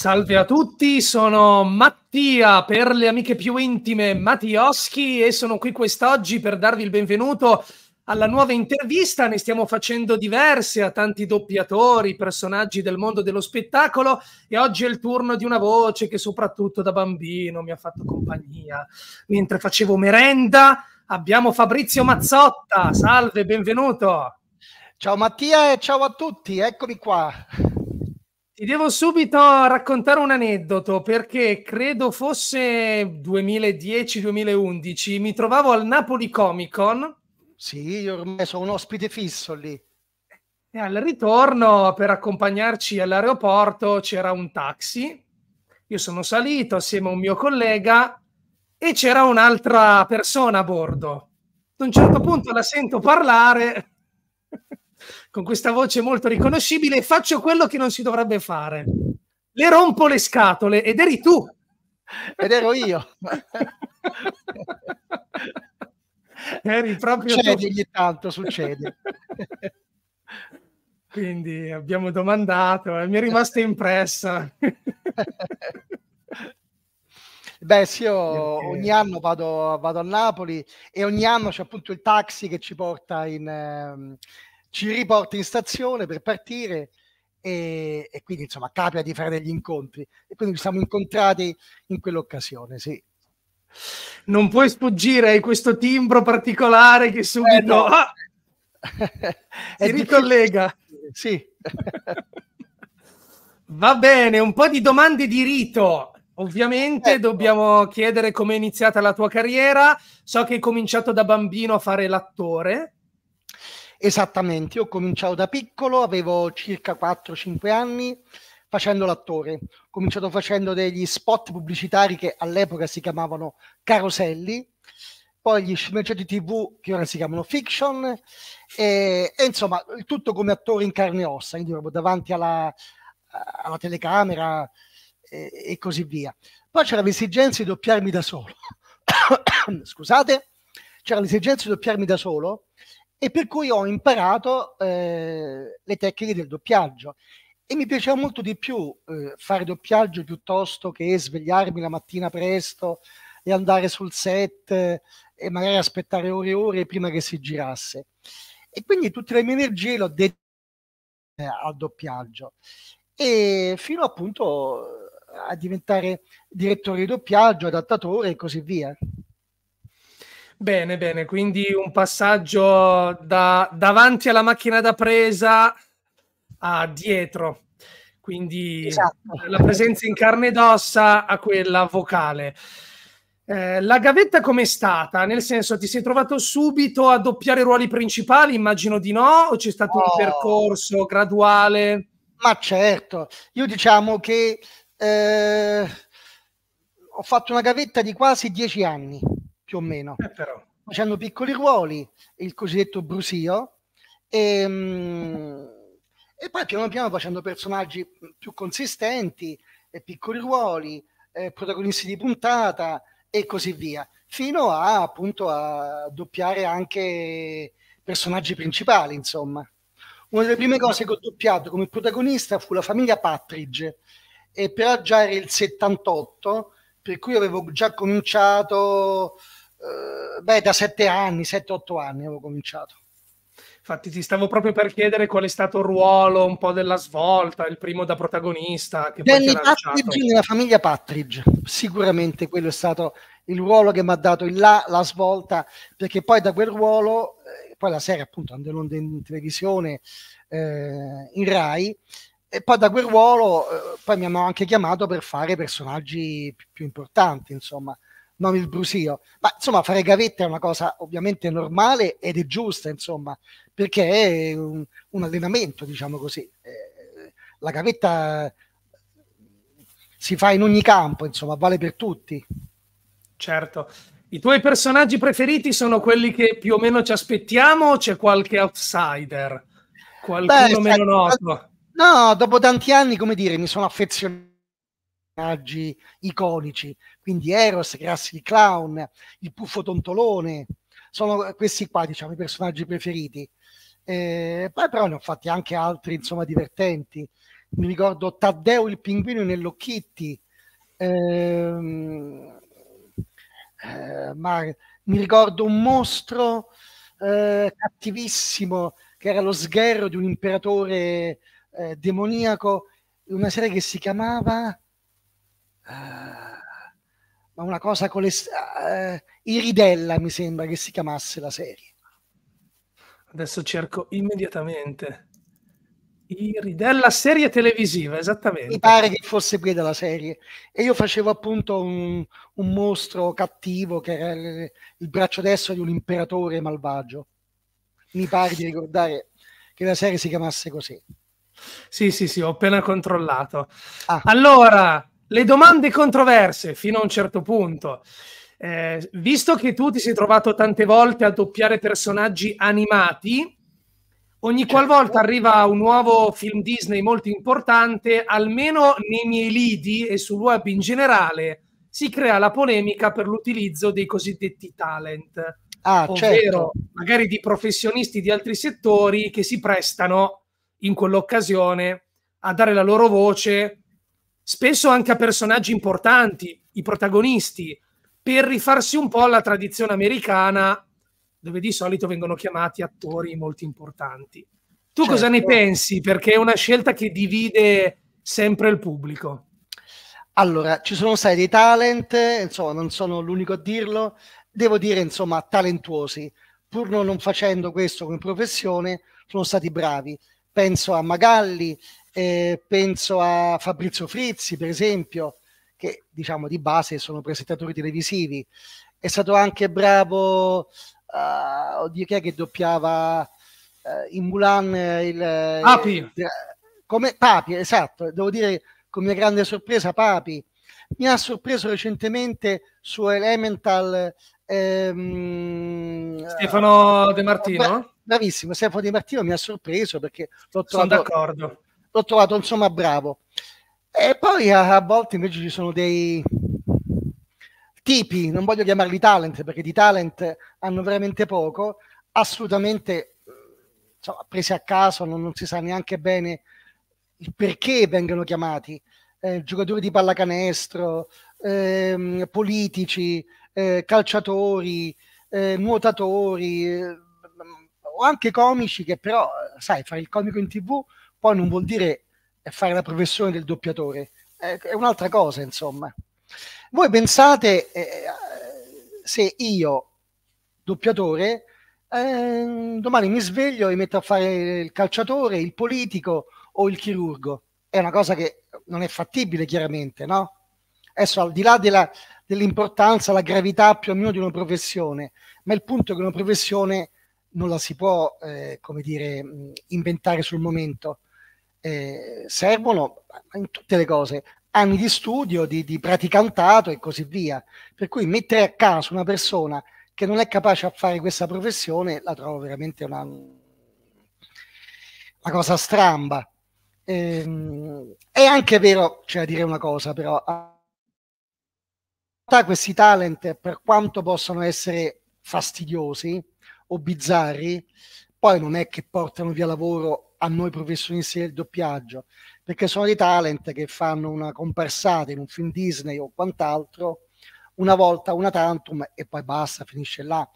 Salve a tutti, sono Mattia per le amiche più intime Mattioschi e sono qui quest'oggi per darvi il benvenuto alla nuova intervista. Ne stiamo facendo diverse a tanti doppiatori, personaggi del mondo dello spettacolo e oggi è il turno di una voce che soprattutto da bambino mi ha fatto compagnia mentre facevo merenda. Abbiamo Fabrizio Mazzotta, salve, benvenuto. Ciao Mattia e ciao a tutti, eccomi qua. Ti devo subito raccontare un aneddoto perché credo fosse 2010-2011, mi trovavo al Napoli Comic Con. Sì, io ormai sono un ospite fisso lì. E al ritorno, per accompagnarci all'aeroporto, c'era un taxi. Io sono salito assieme a un mio collega e c'era un'altra persona a bordo. Ad un certo punto la sento parlare con questa voce molto riconoscibile, faccio quello che non si dovrebbe fare. Le rompo le scatole ed eri tu. Ed ero io. eri proprio succede tu. ogni tanto, succede. Quindi abbiamo domandato eh, mi è rimasta impressa. Beh, sì, io ogni anno vado, vado, a Napoli e ogni anno c'è appunto il taxi che ci porta in, ehm, ci riporta in stazione per partire e, e, quindi insomma capita di fare degli incontri e quindi ci siamo incontrati in quell'occasione, sì. Non puoi sfuggire a questo timbro particolare che subito eh, no. ah, si ricollega. Sì. Va bene, un po' di domande di rito. Ovviamente ecco. dobbiamo chiedere come è iniziata la tua carriera. So che hai cominciato da bambino a fare l'attore. Esattamente, io ho cominciato da piccolo, avevo circa 4-5 anni facendo l'attore. Ho cominciato facendo degli spot pubblicitari che all'epoca si chiamavano caroselli, poi gli sceneggiati tv che ora si chiamano fiction e, e insomma tutto come attore in carne e ossa, quindi proprio davanti alla, alla telecamera e, e così via. Poi c'era l'esigenza di doppiarmi da solo. Scusate, c'era l'esigenza di doppiarmi da solo e per cui ho imparato eh, le tecniche del doppiaggio. E mi piaceva molto di più eh, fare doppiaggio piuttosto che svegliarmi la mattina presto e andare sul set eh, e magari aspettare ore e ore prima che si girasse. E quindi tutte le mie energie le ho dedicate eh, al doppiaggio. E fino appunto eh, a diventare direttore di doppiaggio, adattatore e così via. Bene, bene, quindi un passaggio da davanti alla macchina da presa a dietro, quindi esatto. la presenza in carne ed ossa a quella vocale. Eh, la gavetta com'è stata? Nel senso, ti sei trovato subito a doppiare ruoli principali? Immagino di no, o c'è stato oh. un percorso graduale? Ma certo, io diciamo che eh, ho fatto una gavetta di quasi dieci anni più o meno, eh facendo piccoli ruoli, il cosiddetto brusio, e, ehm, e, poi piano piano facendo personaggi più consistenti, e eh, piccoli ruoli, eh, protagonisti di puntata e così via, fino a appunto a doppiare anche personaggi principali, insomma. Una delle prime cose che ho doppiato come protagonista fu la famiglia Patridge, e eh, però già era il 78, per cui avevo già cominciato eh, beh, da sette anni, sette, otto anni avevo cominciato. Infatti ti stavo proprio per chiedere qual è stato il ruolo un po' della svolta, il primo da protagonista. Che Danny Patridge nella famiglia Patridge, sicuramente quello è stato il ruolo che mi ha dato il là, la svolta, perché poi da quel ruolo, eh, poi la serie appunto andò in televisione, eh, in Rai, e poi da quel ruolo eh, poi mi hanno anche chiamato per fare personaggi più importanti, insomma non il brusio. Ma insomma, fare gavette è una cosa ovviamente normale ed è giusta, insomma, perché è un, un allenamento, diciamo così. Eh, la gavetta eh, si fa in ogni campo, insomma, vale per tutti. Certo. I tuoi personaggi preferiti sono quelli che più o meno ci aspettiamo o c'è qualche outsider? Qualcuno Beh, meno noto? No, dopo tanti anni, come dire, mi sono affezionato personaggi iconici quindi Eros, Grassi di Clown, il Puffo Tontolone, sono questi qua diciamo i personaggi preferiti. Eh, poi però ne ho fatti anche altri insomma divertenti, mi ricordo Taddeo il pinguino nell'Occhitti, ehm, eh, ma mi ricordo un mostro eh, cattivissimo che era lo sgherro di un imperatore eh, demoniaco, una serie che si chiamava... Eh, ma una cosa con le... Uh, Iridella mi sembra che si chiamasse la serie. Adesso cerco immediatamente. Iridella serie televisiva, esattamente. Mi pare che fosse quella la serie. E io facevo appunto un, un mostro cattivo che era il, il braccio destro di un imperatore malvagio. Mi pare di ricordare che la serie si chiamasse così. Sì, sì, sì, ho appena controllato. Ah. Allora, le domande controverse fino a un certo punto. Eh, visto che tu ti sei trovato tante volte a doppiare personaggi animati, ogni certo. qualvolta arriva un nuovo film Disney molto importante, almeno nei miei lidi e sul web in generale, si crea la polemica per l'utilizzo dei cosiddetti talent, ah, ovvero certo. magari di professionisti di altri settori che si prestano in quell'occasione a dare la loro voce spesso anche a personaggi importanti, i protagonisti, per rifarsi un po' alla tradizione americana, dove di solito vengono chiamati attori molto importanti. Tu certo. cosa ne certo. pensi? Perché è una scelta che divide sempre il pubblico. Allora, ci sono stati dei talent, insomma, non sono l'unico a dirlo, devo dire, insomma, talentuosi. Pur non facendo questo come professione, sono stati bravi. Penso a Magalli, eh, penso a Fabrizio Frizzi, per esempio, che diciamo di base sono presentatori televisivi. È stato anche bravo, uh, oddio, chi è che doppiava uh, in Mulan eh, il... Eh, Papi! Il, come, Papi, esatto, devo dire con mia grande sorpresa Papi. Mi ha sorpreso recentemente su Elemental ehm, Stefano De Martino. Bra- bravissimo, Stefano De Martino mi ha sorpreso perché l'ho trovato... Sono d'accordo l'ho trovato insomma bravo. E poi a, a, volte invece ci sono dei tipi, non voglio chiamarli talent perché di talent hanno veramente poco, assolutamente insomma, presi a caso, non, non si sa neanche bene il perché vengono chiamati. Eh, giocatori di pallacanestro, eh, politici, eh, calciatori, eh, nuotatori eh, o anche comici che però, sai, fare il comico in tv poi non vuol dire eh, fare la professione del doppiatore, eh, è un'altra cosa, insomma. Voi pensate eh, eh se io, doppiatore, eh, domani mi sveglio e metto a fare il calciatore, il politico o il chirurgo. È una cosa che non è fattibile, chiaramente, no? Adesso, al di là della, dell'importanza, la gravità più o meno di una professione, ma il punto è che una professione non la si può, eh, come dire, inventare sul momento eh, servono in tutte le cose anni di studio, di, di praticantato e così via. Per cui mettere a caso una persona che non è capace a fare questa professione la trovo veramente una, una cosa stramba. Ehm, è anche vero, c'è da dire una cosa però, questi talent per quanto possano essere fastidiosi o bizzarri, poi non è che portano via lavoro a noi professionisti del doppiaggio, perché sono dei talent che fanno una comparsata in un film Disney o quant'altro, una volta una tantum e poi basta, finisce là.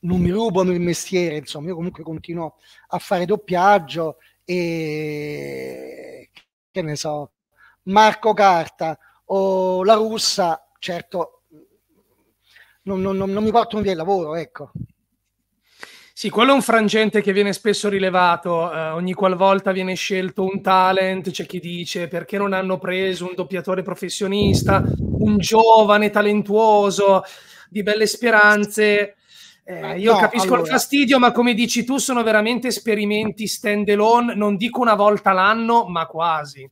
Non mi rubano il mestiere, insomma, io comunque continuo a fare doppiaggio e che ne so, Marco Carta o la russa, certo, non, non, non mi portano via il lavoro, ecco. Sì, quello è un frangente che viene spesso rilevato, eh, ogni qualvolta viene scelto un talent, c'è chi dice perché non hanno preso un doppiatore professionista, un giovane talentuoso, di belle speranze. Eh, io no, capisco allora. il fastidio, ma come dici tu, sono veramente esperimenti stand alone, non dico una volta l'anno, ma quasi.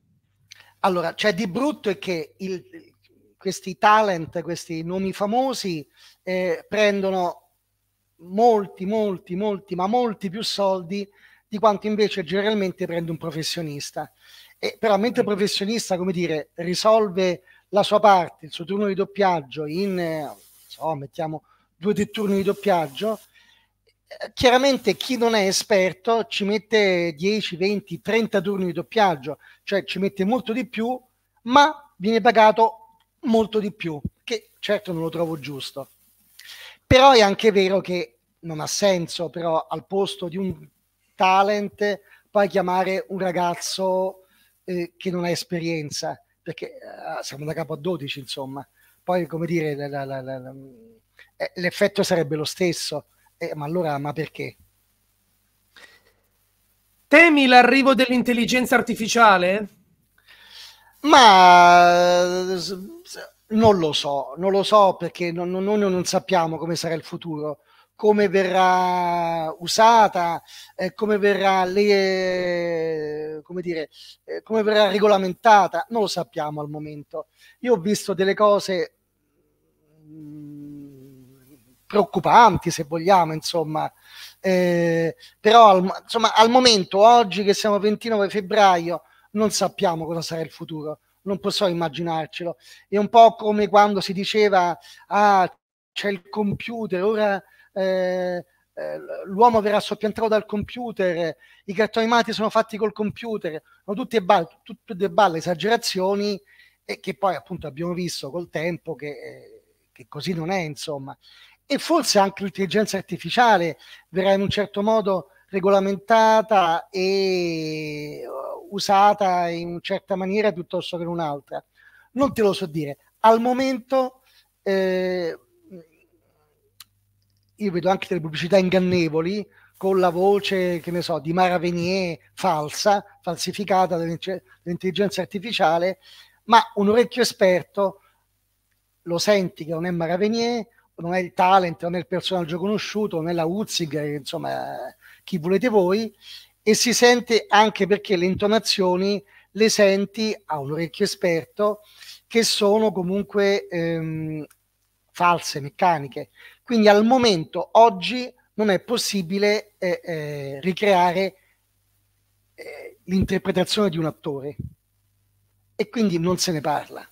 Allora, cioè di brutto è che il, questi talent, questi nomi famosi eh, prendono molti, molti, molti, ma molti più soldi di quanto invece generalmente prende un professionista. E però mentre il ecco. professionista, come dire, risolve la sua parte, il suo turno di doppiaggio in, so, mettiamo due o turni di doppiaggio, eh, chiaramente chi non è esperto ci mette 10, 20, 30 turni di doppiaggio, cioè ci mette molto di più, ma viene pagato molto di più, che certo non lo trovo giusto. Però è anche vero che non ha senso, però, al posto di un talent, poi chiamare un ragazzo eh, che non ha esperienza, perché eh, siamo da capo a 12, insomma. Poi, come dire, la, la, la, eh, l'effetto sarebbe lo stesso. Eh, ma allora, ma perché? Temi l'arrivo dell'intelligenza artificiale? Ma non lo so, non lo so perché non, non, noi non sappiamo come sarà il futuro, come verrà usata, eh, come, verrà le, come, dire, eh, come verrà regolamentata, non lo sappiamo al momento. Io ho visto delle cose mm, preoccupanti, se vogliamo, insomma, eh, però al, insomma, al momento, oggi che siamo 29 febbraio, non sappiamo cosa sarà il futuro non possiamo immaginarcelo. È un po' come quando si diceva, ah, c'è il computer, ora eh, eh, l'uomo verrà soppiantato dal computer, i cartoni animati sono fatti col computer, sono tutte balle, tutte balle esagerazioni e che poi appunto abbiamo visto col tempo che, eh, che così non è, insomma. E forse anche l'intelligenza artificiale verrà in un certo modo regolamentata e usata in certa maniera piuttosto che in un'altra. Non te lo so dire. Al momento eh, io vedo anche delle pubblicità ingannevoli con la voce, che ne so, di Mara Venier falsa, falsificata dall'intelligenza artificiale, ma un orecchio esperto lo senti che non è Mara Venier, non è il talent, non è il personaggio conosciuto, non è la Uzzinger, insomma, chi volete voi, e si sente anche perché le intonazioni le senti a un orecchio esperto che sono comunque ehm, false, meccaniche. Quindi al momento, oggi, non è possibile eh, eh, ricreare eh, l'interpretazione di un attore e quindi non se ne parla.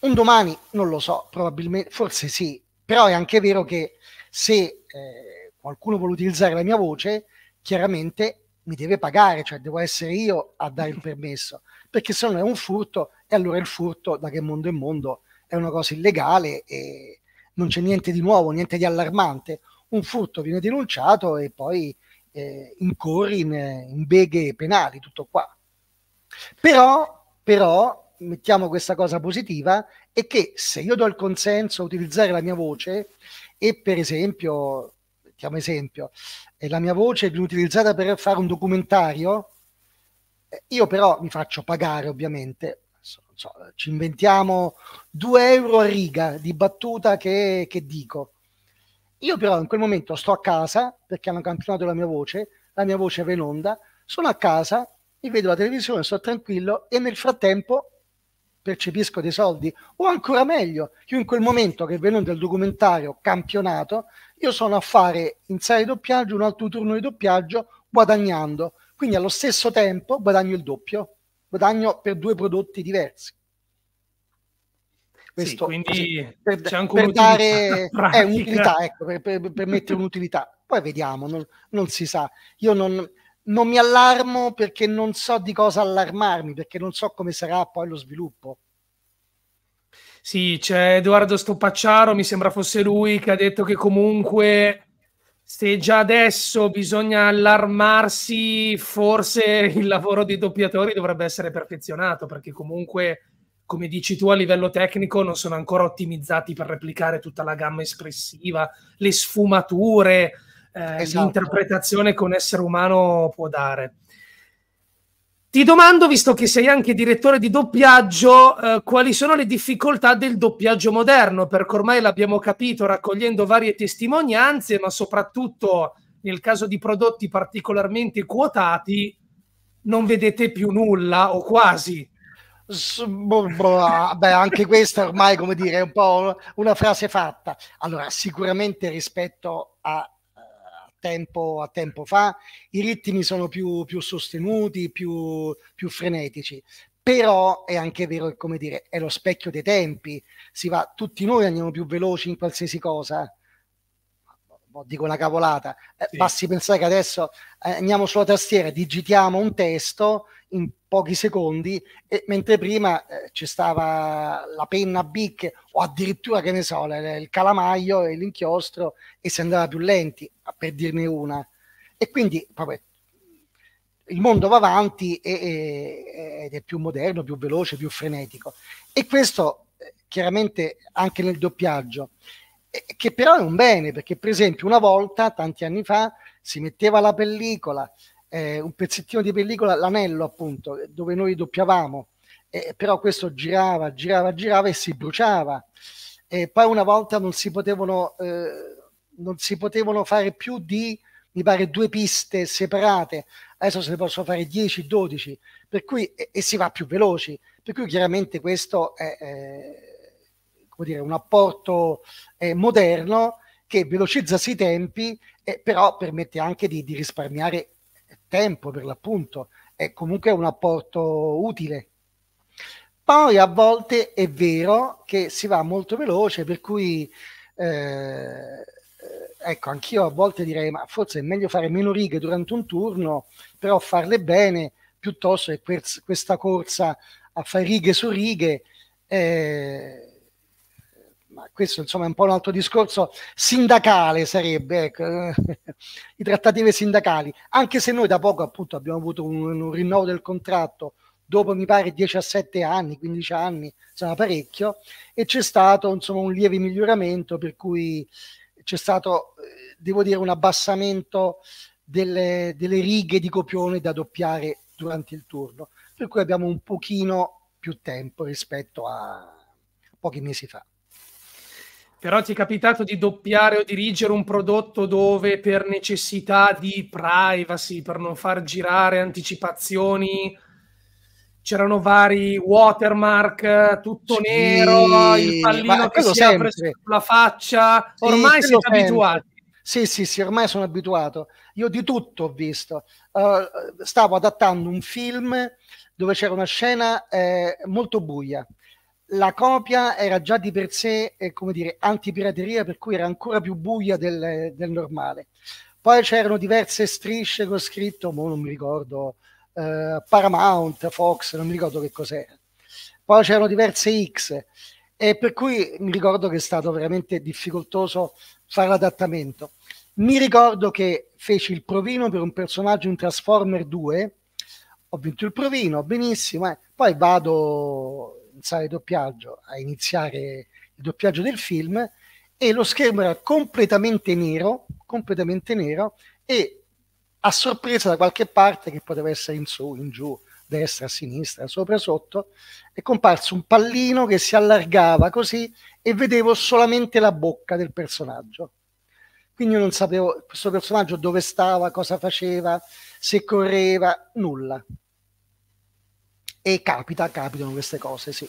Un domani non lo so, probabilmente, forse sì, però è anche vero che se eh, qualcuno vuole utilizzare la mia voce, chiaramente mi deve pagare, cioè devo essere io a dare il permesso, perché se no è un furto e allora il furto, da che mondo è mondo, è una cosa illegale e non c'è niente di nuovo, niente di allarmante. Un furto viene denunciato e poi eh, incorri in, in beghe penali, tutto qua. Però, però, mettiamo questa cosa positiva, è che se io do il consenso a utilizzare la mia voce e per esempio, mettiamo esempio, e la mia voce viene utilizzata per fare un documentario, eh, io però mi faccio pagare ovviamente, so, so, ci inventiamo 2 euro a riga di battuta che, che dico. Io però in quel momento sto a casa perché hanno campionato la mia voce, la mia voce va in onda, sono a casa, mi vedo la televisione, sto tranquillo e nel frattempo percepisco dei soldi o ancora meglio, io in quel momento che venendo il documentario campionato io sono a fare in serie doppiaggio un altro turno di doppiaggio guadagnando. Quindi allo stesso tempo guadagno il doppio, guadagno per due prodotti diversi. Questo, sì, quindi per, c'è anche per dare è eh, un'utilità, ecco, per, per, per mettere un'utilità. Poi vediamo, non, non si sa. Io non, non mi allarmo perché non so di cosa allarmarmi, perché non so come sarà poi lo sviluppo. Sì, c'è Edoardo Stoppacciaro, mi sembra fosse lui, che ha detto che comunque se già adesso bisogna allarmarsi, forse il lavoro dei doppiatori dovrebbe essere perfezionato, perché comunque, come dici tu, a livello tecnico non sono ancora ottimizzati per replicare tutta la gamma espressiva, le sfumature, eh, esatto. l'interpretazione che un essere umano può dare. Ti domando, visto che sei anche direttore di doppiaggio, eh, quali sono le difficoltà del doppiaggio moderno, perché ormai l'abbiamo capito raccogliendo varie testimonianze, ma soprattutto nel caso di prodotti particolarmente quotati, non vedete più nulla o quasi. Boh, boh, ah, beh, anche questa ormai, come dire, è un po' una frase fatta. Allora, sicuramente rispetto a tempo, a tempo fa, i ritmi sono più, più sostenuti, più, più frenetici, però è anche vero che, come dire, è lo specchio dei tempi, si va, tutti noi andiamo più veloci in qualsiasi cosa, dico una cavolata, eh, sì. basti pensare che adesso eh, andiamo sulla tastiera, digitiamo un testo in pochi secondi, e, mentre prima eh, ci stava la penna BIC o addirittura, che ne so, le, le, il calamaio e l'inchiostro e si andava più lenti per dirne una. E quindi, vabbè, il mondo va avanti e, e, ed è più moderno, più veloce, più frenetico. E questo eh, chiaramente anche nel doppiaggio, eh, che però è un bene, perché per esempio una volta, tanti anni fa, si metteva la pellicola, eh, un pezzettino di pellicola, l'anello appunto, dove noi doppiavamo, eh, però questo girava, girava, girava e si bruciava. E poi una volta non si potevano... Eh, non si potevano fare più di, mi pare, due piste separate, adesso se ne possono fare 10, 12, per cui, e, e si va più veloci, per cui chiaramente questo è, è come dire, un apporto eh, moderno che velocizza i tempi, eh, però permette anche di, di risparmiare tempo per l'appunto, è comunque un apporto utile. Poi a volte è vero che si va molto veloce, per cui eh, ecco, anch'io a volte direi, ma forse è meglio fare meno righe durante un turno, però farle bene, piuttosto che quers- questa corsa a fare righe su righe. Eh, ma questo insomma è un po' un altro discorso sindacale sarebbe, ecco, i trattative sindacali, anche se noi da poco appunto abbiamo avuto un, un rinnovo del contratto dopo mi pare 17 anni, 15 anni, insomma parecchio, e c'è stato insomma un lieve miglioramento per cui c'è stato, eh, devo dire, un abbassamento delle, delle righe di copione da doppiare durante il turno, per cui abbiamo un pochino più tempo rispetto a pochi mesi fa. Però ti è capitato di doppiare o dirigere un prodotto dove per necessità di privacy, per non far girare anticipazioni, c'erano vari watermark, eh, tutto sì, nero, il pallino che si sempre. apre sulla faccia, ormai sì, siete abituati. Sì, sì, sì, ormai sono abituato. Io di tutto ho visto. Uh, stavo adattando un film dove c'era una scena eh, molto buia. La copia era già di per sé, eh, come dire, antipirateria, per cui era ancora più buia del, del normale. Poi c'erano diverse strisce con scritto, mo non mi ricordo, eh, Paramount, Fox, non mi ricordo che cos'era. Poi c'erano diverse X e per cui mi ricordo che è stato veramente difficoltoso fare l'adattamento. Mi ricordo che feci il provino per un personaggio in Transformer 2, ho vinto il provino, benissimo, eh. poi vado in sala di doppiaggio a iniziare il doppiaggio del film e lo schermo era completamente nero, completamente nero e a sorpresa da qualche parte che poteva essere in su, in giù, destra, sinistra, sopra, sotto, è comparso un pallino che si allargava così e vedevo solamente la bocca del personaggio. Quindi io non sapevo questo personaggio dove stava, cosa faceva, se correva, nulla. E capita, capitano queste cose, sì.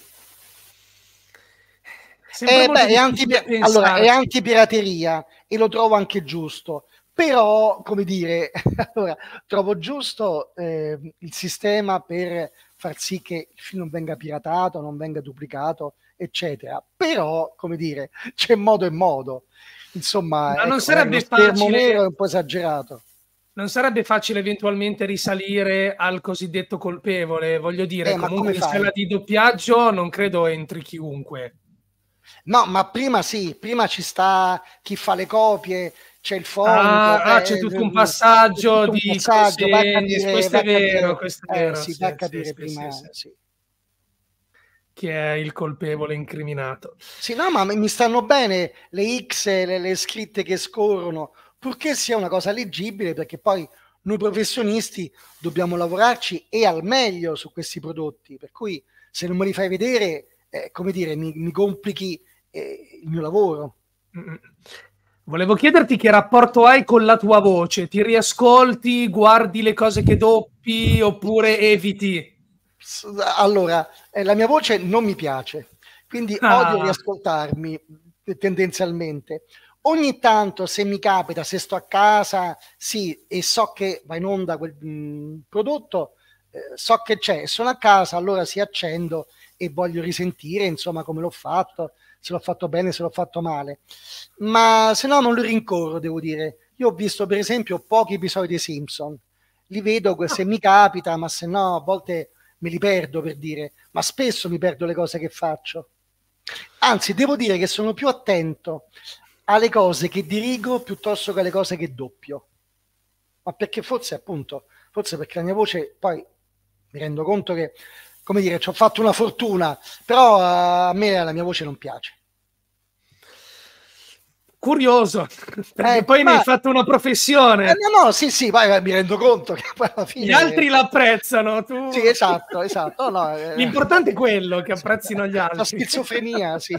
Eh beh, è, antipi- allora, è, antipirateria e lo trovo anche giusto, però, come dire, allora, trovo giusto eh, il sistema per far sì che il film venga piratato, non venga duplicato, eccetera. Però, come dire, c'è modo e modo. Insomma, Ma non ecco, sarebbe facile... nero è un po' esagerato. Non sarebbe facile eventualmente risalire al cosiddetto colpevole, voglio dire, eh, comunque in scala di doppiaggio non credo entri chiunque. No, ma prima sì, prima ci sta chi fa le copie, c'è il forum. Ah, ah, c'è eh, tutto un passaggio di... Passaggio, sì, capire, questo è vero, questo è vero. Eh, si va a capire prima... Sì che è il colpevole incriminato. Sì, no, ma mi stanno bene le X, le, le scritte che scorrono, purché sia una cosa leggibile, perché poi noi professionisti dobbiamo lavorarci e al meglio su questi prodotti, per cui se non me li fai vedere, eh, come dire, mi, mi complichi eh, il mio lavoro. Mm-hmm. Volevo chiederti che rapporto hai con la tua voce. Ti riascolti, guardi le cose che doppi oppure eviti? Allora, eh, la mia voce non mi piace, quindi ah. odio riascoltarmi eh, tendenzialmente. Ogni tanto, se mi capita, se sto a casa, sì, e so che va in onda quel mh, mm, prodotto, eh, so che c'è, sono a casa, allora si accendo e voglio risentire, insomma, come l'ho fatto se l'ho fatto bene, se l'ho fatto male. Ma se no non lo rincorro, devo dire. Io ho visto per esempio pochi episodi dei Simpson, li vedo se ah. mi capita, ma se no a volte me li perdo per dire, ma spesso mi perdo le cose che faccio. Anzi, devo dire che sono più attento alle cose che dirigo piuttosto che alle cose che doppio. Ma perché forse appunto, forse perché la mia voce poi mi rendo conto che come dire, ci ho fatto una fortuna, però eh, a me la mia voce non piace. Curioso, perché eh, poi ma... ne hai fatto una professione. Eh, no, no, sì, sì, poi eh, mi rendo conto che poi alla fine... Gli altri l'apprezzano, tu... Sì, esatto, esatto. no, eh... L'importante è quello, che apprezzino gli altri. La schizofrenia, sì.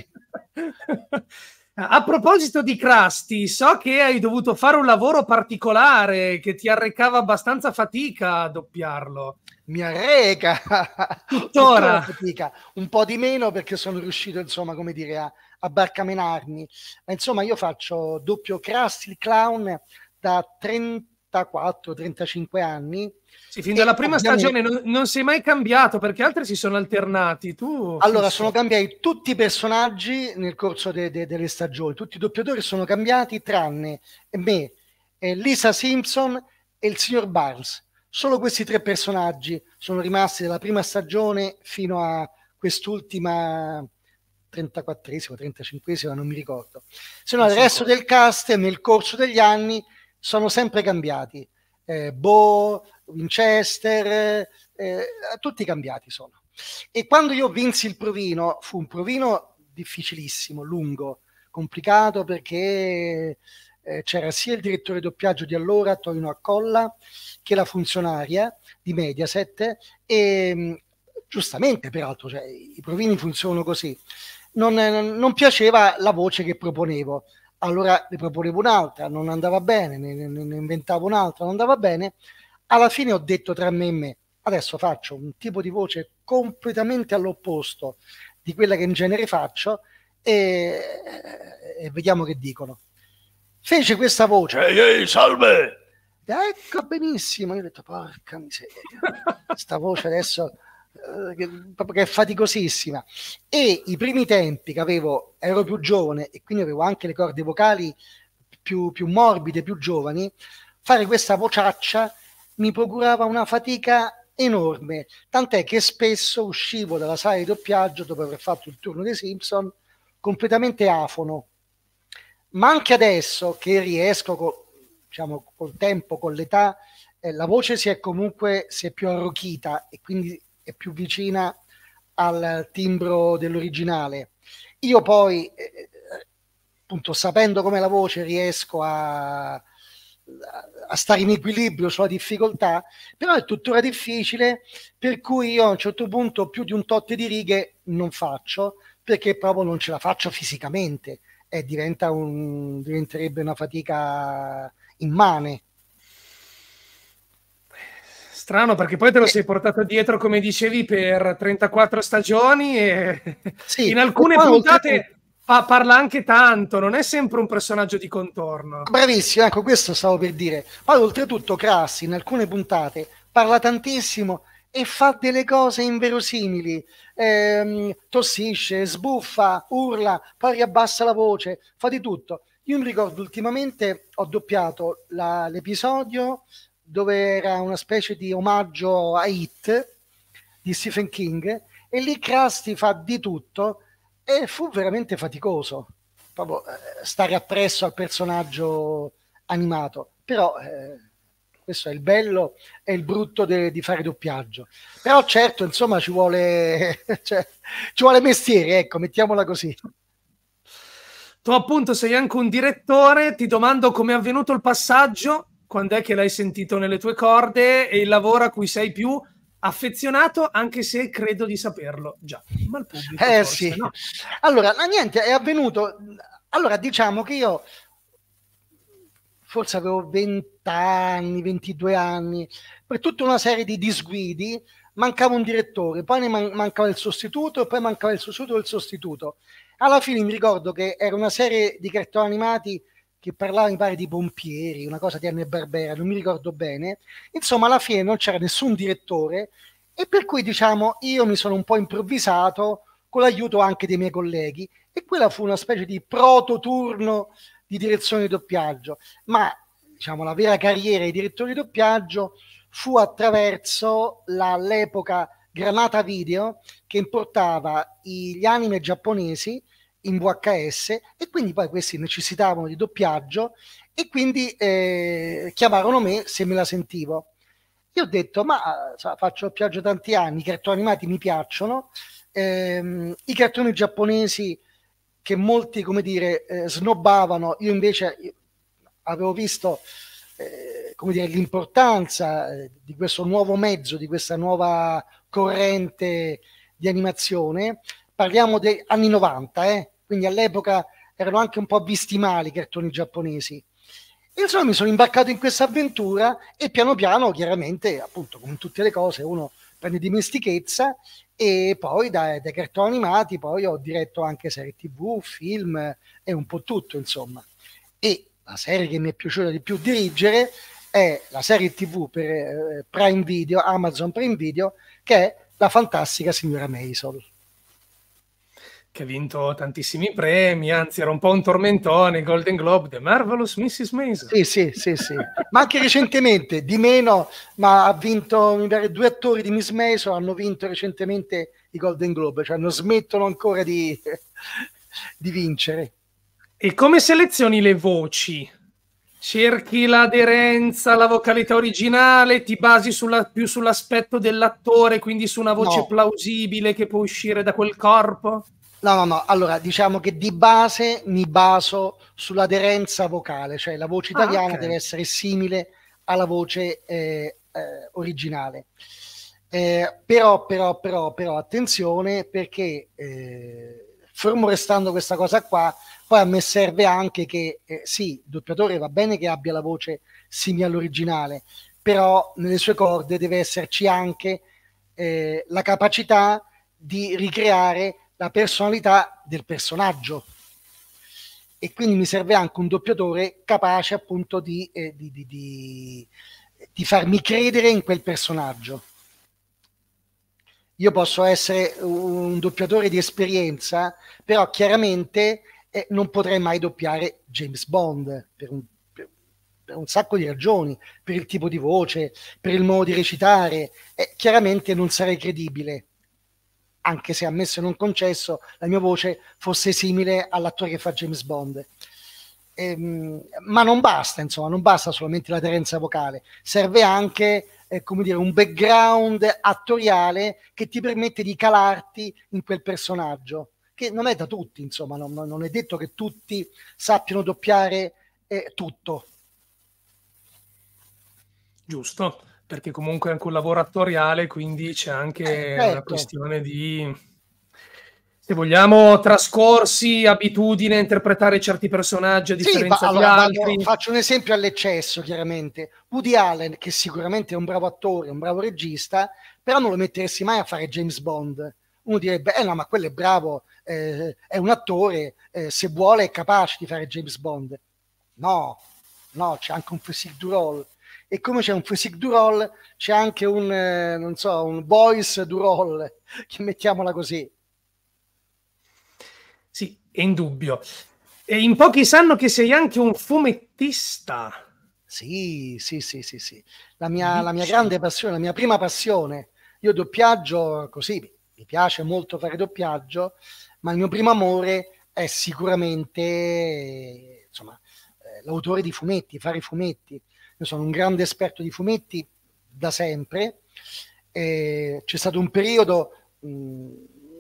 A proposito di Crasti, so che hai dovuto fare un lavoro particolare che ti arrecava abbastanza fatica a doppiarlo mi arreca tuttora fatica, un po' di meno perché sono riuscito insomma come dire a, a barcamenarmi ma insomma io faccio doppio Krusty clown da 34-35 anni sì, fin dalla prima ovviamente... stagione non, non, sei mai cambiato perché altri si sono alternati tu allora sì. sono cambiati tutti i personaggi nel corso de, de, delle stagioni tutti i doppiatori sono cambiati tranne me eh, Lisa Simpson e il signor Barnes Solo questi tre personaggi sono rimasti dalla prima stagione fino a quest'ultima 34esima, 35esima, non mi ricordo. Se no, il resto del cast nel corso degli anni sono sempre cambiati. Eh, Bo, Winchester, eh, eh, tutti cambiati sono. E quando io vinsi il provino, fu un provino difficilissimo, lungo, complicato perché eh, c'era sia il direttore doppiaggio di allora, Torino Accolla, che la funzionaria di Mediaset e mm, giustamente peraltro, cioè, i provini funzionano così. Eh, non, non, piaceva la voce che proponevo, allora ne proponevo un'altra, non andava bene, ne, ne, ne inventavo un'altra, non andava bene. Alla fine ho detto tra me e me, adesso faccio un tipo di voce completamente all'opposto di quella che in genere faccio e, e vediamo che dicono fece questa voce, ehi, ehi salve! Ecco benissimo, io ho detto, porca miseria, questa voce adesso eh, proprio che è faticosissima e i primi tempi che avevo ero più giovane e quindi avevo anche le corde vocali più, più morbide, più giovani fare questa vociaccia mi procurava una fatica enorme tant'è che spesso uscivo dalla sala di doppiaggio dopo aver fatto il turno dei Simpson completamente afono ma anche adesso che riesco, co, diciamo, col tempo, con l'età, eh, la voce si è comunque si è più arrochita e quindi è più vicina al timbro dell'originale. Io poi, eh, appunto, sapendo come la voce, riesco a, a stare in equilibrio sulla difficoltà, però è tuttora difficile, per cui io a un certo punto più di un tot di righe non faccio, perché proprio non ce la faccio fisicamente eh, diventa un, diventerebbe una fatica immane. Strano perché poi te lo eh. sei portato dietro, come dicevi, per 34 stagioni e sì, in alcune puntate fa, parla anche tanto, non è sempre un personaggio di contorno. Bravissimo, ecco questo stavo per dire. Poi oltretutto Crassi in alcune puntate parla tantissimo e fa delle cose inverosimili, ehm, tossisce, sbuffa, urla, poi riabbassa la voce, fa di tutto. Io mi ricordo ultimamente ho doppiato la, l'episodio dove era una specie di omaggio a Hit di Stephen King e lì Krusty fa di tutto e fu veramente faticoso proprio eh, stare appresso al personaggio animato, però... Eh, questo è il bello e il brutto de, di fare doppiaggio. Però certo, insomma, ci vuole, cioè, ci vuole mestiere, ecco, mettiamola così. Tu appunto sei anche un direttore, ti domando come è avvenuto il passaggio, quando è che l'hai sentito nelle tue corde e il lavoro a cui sei più affezionato, anche se credo di saperlo già. Ma il pubblico eh forse, sì. No? Allora, niente, è avvenuto... Allora, diciamo che io forse avevo 20 anni, 22 anni, per tutta una serie di disguidi mancava un direttore, poi ne man- mancava il sostituto, poi mancava il sostituto e il sostituto. Alla fine mi ricordo che era una serie di cartoni animati che parlava, in pari di pompieri, una cosa di Anne Barbera, non mi ricordo bene. Insomma, alla fine non c'era nessun direttore e per cui, diciamo, io mi sono un po' improvvisato con l'aiuto anche dei miei colleghi e quella fu una specie di prototurno di direzione di doppiaggio, ma diciamo, la vera carriera di direttore di doppiaggio fu attraverso la, l'epoca Granata Video che importava gli anime giapponesi in VHS e quindi poi questi necessitavano di doppiaggio e quindi eh, chiamarono me se me la sentivo. Io ho detto, ma sa, faccio doppiaggio tanti anni, i cartoni animati mi piacciono, ehm, i cartoni giapponesi che molti, come dire, eh, snobbavano. Io invece avevo visto eh, come dire, l'importanza eh, di questo nuovo mezzo, di questa nuova corrente di animazione. Parliamo degli anni 90, eh? quindi all'epoca erano anche un po' visti male i cartoni giapponesi. E insomma mi sono imbarcato in questa avventura e piano piano, chiaramente, appunto, come tutte le cose, uno prende dimestichezza e poi dai, dai cartoni animati poi ho diretto anche serie tv, film e un po' tutto insomma. E la serie che mi è piaciuta di più dirigere è la serie tv per eh, Prime Video, Amazon Prime Video, che è la fantastica signora Maisel che ha vinto tantissimi premi, anzi era un po' un tormentone, Golden Globe, The Marvelous Mrs. Mason. Sì, sì, sì, sì. ma anche recentemente, di meno, ma ha vinto, due attori di Miss Mason hanno vinto recentemente i Golden Globe, cioè non smettono ancora di, di vincere. E come selezioni le voci? Cerchi l'aderenza alla vocalità originale, ti basi sulla, più sull'aspetto dell'attore, quindi su una voce no. plausibile che può uscire da quel corpo? No, no, no. Allora, diciamo che di base mi baso sull'aderenza vocale, cioè la voce ah, italiana ah, okay. deve essere simile alla voce eh, eh, originale. Eh, però, però, però, però, attenzione perché eh, fermo restando questa cosa qua, poi a me serve anche che eh, sì, il doppiatore va bene che abbia la voce simile all'originale, però nelle sue corde deve esserci anche eh, la capacità di ricreare la personalità del personaggio e quindi mi serve anche un doppiatore capace appunto di, eh, di, di, di, di farmi credere in quel personaggio. Io posso essere un doppiatore di esperienza, però chiaramente eh, non potrei mai doppiare James Bond per un, per, per un, sacco di ragioni, per il tipo di voce, per il modo di recitare, eh, chiaramente non sarei credibile anche se ammesso e non concesso, la mia voce fosse simile all'attore che fa James Bond. Ehm, ma non basta, insomma, non basta solamente la terenza vocale, serve anche eh, come dire, un background attoriale che ti permette di calarti in quel personaggio, che non è da tutti, insomma, non, non è detto che tutti sappiano doppiare eh, tutto. Giusto perché comunque è anche un lavoro attoriale, quindi c'è anche eh, una certo. questione di, se vogliamo, trascorsi, abitudine a interpretare certi personaggi a differenza sì, ma, di altri. Vado, faccio un esempio all'eccesso, chiaramente. Woody Allen, che sicuramente è un bravo attore, un bravo regista, però non lo metteresti mai a fare James Bond. Uno direbbe, eh no, ma quello è bravo, eh, è un attore, eh, se vuole è capace di fare James Bond. No, no, c'è anche un physique du role e come c'è un Physic du roll, c'è anche un, eh, non so, un Boys du roll, mettiamola così. Sì, è indubbio. E in pochi sanno che sei anche un fumettista. Sì, sì, sì, sì, sì. La mia, la mia grande passione, la mia prima passione. Io doppiaggio così, mi piace molto fare doppiaggio, ma il mio primo amore è sicuramente insomma, eh, l'autore di fumetti, fare fumetti. Io sono un grande esperto di fumetti da sempre. E c'è stato un periodo, mh,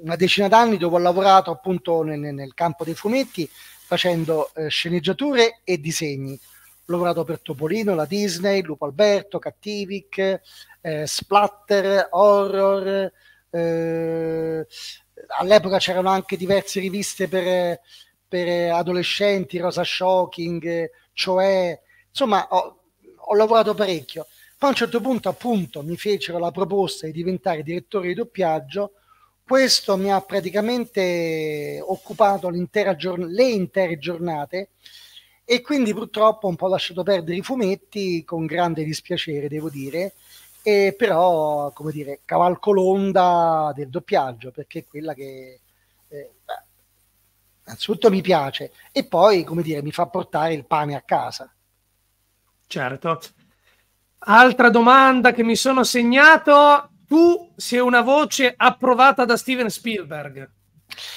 una decina d'anni, dove ho lavorato appunto nel, nel campo dei fumetti facendo eh, sceneggiature e disegni. Ho lavorato per Topolino, la Disney, Lupo Alberto, Cattivic, eh, Splatter, Horror. Eh, all'epoca c'erano anche diverse riviste per, per adolescenti, Rosa Shocking, cioè, insomma, ho, ho lavorato parecchio. Poi a un certo punto, appunto, mi fecero la proposta di diventare direttore di doppiaggio. Questo mi ha praticamente occupato giorn- le intere giornate e quindi purtroppo un po' lasciato perdere i fumetti con grande dispiacere, devo dire. E però, come dire, cavalco l'onda del doppiaggio perché è quella che eh, innanzitutto mi piace e poi, come dire, mi fa portare il pane a casa. Certo. Altra domanda che mi sono segnato. Tu sei una voce approvata da Steven Spielberg.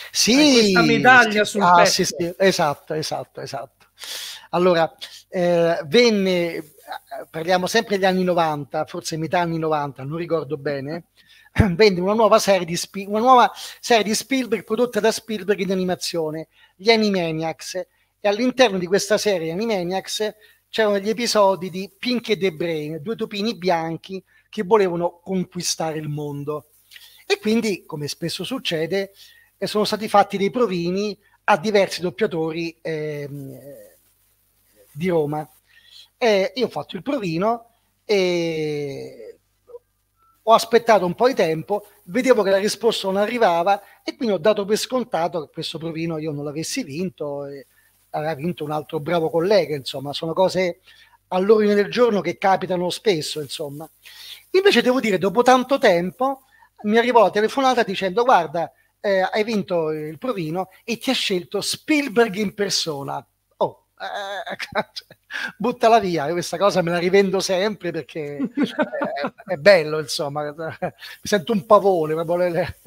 Sì. Hai questa medaglia sul ah, petto. Sì, sì. Esatto, esatto, esatto. Allora, eh, venne, parliamo sempre degli anni 90, forse metà anni 90, non ricordo bene, venne una nuova serie di, una nuova serie di Spielberg prodotta da Spielberg in animazione, gli Animaniacs, e all'interno di questa serie Animaniacs c'erano gli episodi di Pink e The Brain, due topini bianchi che volevano conquistare il mondo. E quindi, come spesso succede, eh, sono stati fatti dei provini a diversi doppiatori eh, di Roma. E io ho fatto il provino e ho aspettato un po' di tempo, vedevo che la risposta non arrivava e quindi ho dato per scontato che questo provino io non l'avessi vinto e, aveva vinto un altro bravo collega, insomma, sono cose all'ordine del giorno che capitano spesso, insomma. Invece devo dire, dopo tanto tempo mi arrivò la telefonata dicendo guarda, eh, hai vinto il provino e ti ha scelto Spielberg in persona. Oh, eh, buttala via, questa cosa me la rivendo sempre perché è, è, bello, insomma, mi sento un pavone, proprio le,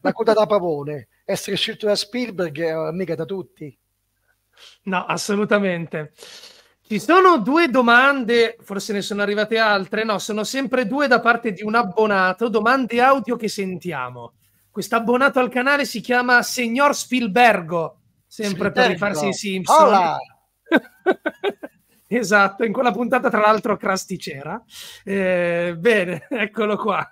la coda da pavone. Essere scelto da Spielberg è mica da tutti. No, assolutamente. Ci sono due domande, forse ne sono arrivate altre, no, sono sempre due da parte di un abbonato, domande audio che sentiamo. Quest'abbonato al canale si chiama Signor Spielbergo, sempre Spielbergo. per rifarsi i Simpson. esatto, in quella puntata tra l'altro Krusty c'era. Eh, bene, eccolo qua.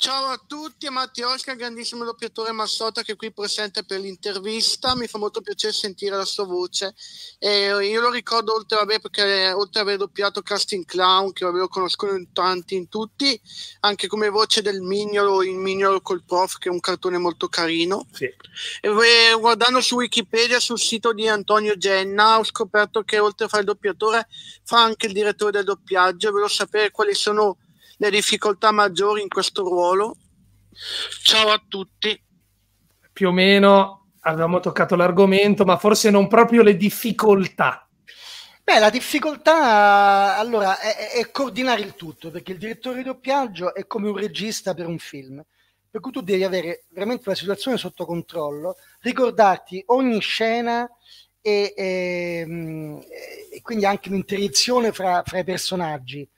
Ciao a tutti, è Matteo Oscar, grandissimo doppiatore Massota che è qui presente per l'intervista. Mi fa molto piacere sentire la sua voce. Eh, io lo ricordo oltre, vabbè, perché, oltre ad aver doppiato Casting Clown, che vabbè, lo conoscono in tanti, in tutti, anche come voce del Mignolo, il Mignolo col Prof, che è un cartone molto carino. Sì. E, guardando su Wikipedia, sul sito di Antonio Genna, ho scoperto che oltre a fare il doppiatore fa anche il direttore del doppiaggio. Volevo sapere quali sono le difficoltà maggiori in questo ruolo. Ciao a tutti. Più o meno avevamo toccato l'argomento, ma forse non proprio le difficoltà. Beh, la difficoltà allora è, è, coordinare il tutto, perché il direttore di doppiaggio è come un regista per un film. Per cui tu devi avere veramente la situazione sotto controllo, ricordarti ogni scena e, e, ehm, e quindi anche l'interazione fra, fra i personaggi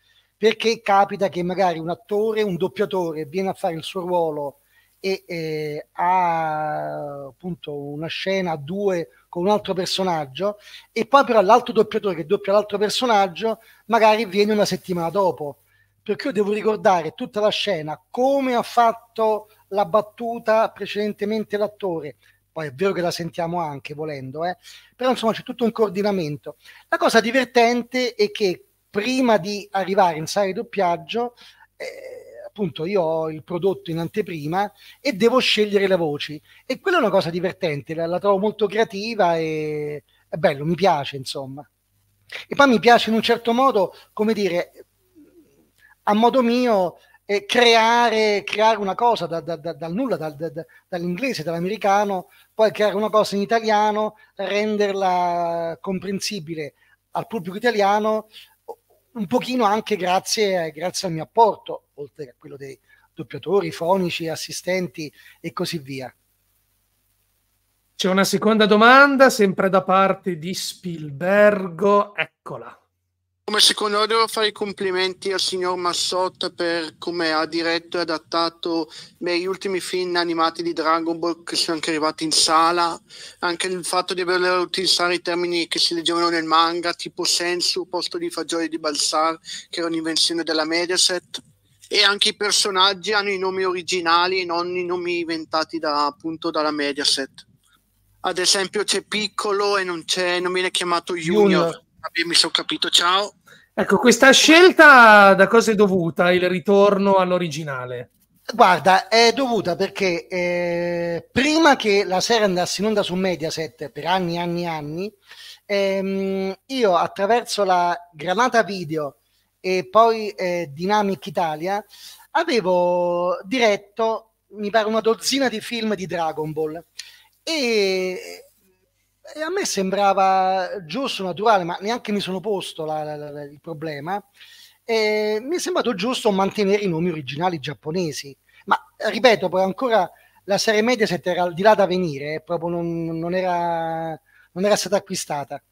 perché capita che magari un attore, un doppiatore viene a fare il suo ruolo e eh, ha appunto una scena a due con un altro personaggio e poi però l'altro doppiatore che doppia l'altro personaggio magari viene una settimana dopo. Perché io devo ricordare tutta la scena, come ha fatto la battuta precedentemente l'attore, poi è vero che la sentiamo anche volendo, eh? però insomma c'è tutto un coordinamento. La cosa divertente è che prima di arrivare in sala di doppiaggio, eh, appunto io ho il prodotto in anteprima e devo scegliere le voci. E quella è una cosa divertente, la, la trovo molto creativa e è bello, mi piace insomma. E poi mi piace in un certo modo, come dire, a modo mio, eh, creare, creare, una cosa da, da, da, dal nulla, dall'inglese, dall'americano, poi creare una cosa in italiano, renderla comprensibile al pubblico italiano, un pochino anche grazie, grazie al mio apporto, oltre a quello dei doppiatori, fonici, assistenti e così via. C'è una seconda domanda, sempre da parte di Spielbergo, eccola. Come secondo me devo fare i complimenti al signor Massot per come ha diretto e adattato gli ultimi film animati di Dragon Ball che sono anche arrivati in sala, anche il fatto di voler utilizzare i termini che si leggevano nel manga, tipo sensu, posto di fagioli di Balsar, che era un'invenzione della Mediaset, e anche i personaggi hanno i nomi originali, e non i nomi inventati da, appunto dalla Mediaset. Ad esempio c'è Piccolo e non, non viene chiamato Junior. Junior. Vabbè, mi sono capito, ciao. Ecco, questa scelta da cosa è dovuta il ritorno all'originale? Guarda, è dovuta perché eh, prima che la serie andasse in onda su Mediaset per anni e anni e anni, ehm, io attraverso la Granata Video e poi eh, Dynamic Italia avevo diretto, mi pare, una dozzina di film di Dragon Ball. E e a me sembrava giusto, naturale, ma neanche mi sono posto la, la, la, il problema. E mi è sembrato giusto mantenere i nomi originali giapponesi. Ma ripeto, poi ancora la serie Mediaset era al di là da venire, eh, proprio non, non, era, non, era, stata acquistata.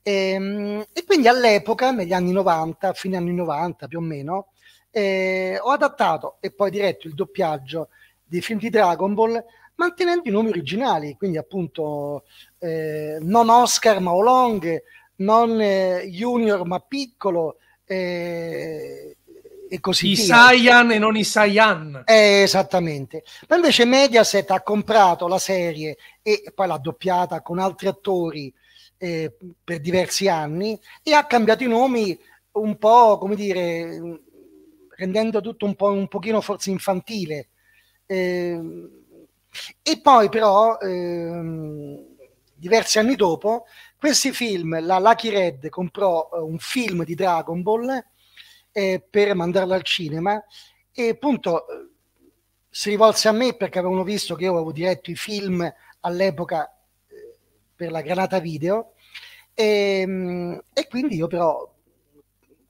E, ehm, e, quindi all'epoca, negli anni 90, fine anni 90 più o meno, eh, ho adattato e poi diretto il doppiaggio dei film di Dragon Ball mantenendo i nomi originali, quindi appunto eh, non Oscar ma Olong, non eh, Junior ma Piccolo eh, e così I Saiyan e non i Saiyan. Eh, esattamente. Ma invece Mediaset ha comprato la serie e poi l'ha doppiata con altri attori eh, per diversi anni e ha cambiato i nomi un po', come dire, rendendo tutto un, po', un pochino forse infantile. Eh, e poi però, ehm, diversi anni dopo, questi film, la Lucky Red comprò eh, un film di Dragon Ball eh, per mandarlo al cinema e appunto eh, si rivolse a me perché avevano visto che io avevo diretto i film all'epoca eh, per la Granata Video e, ehm, e, quindi io però,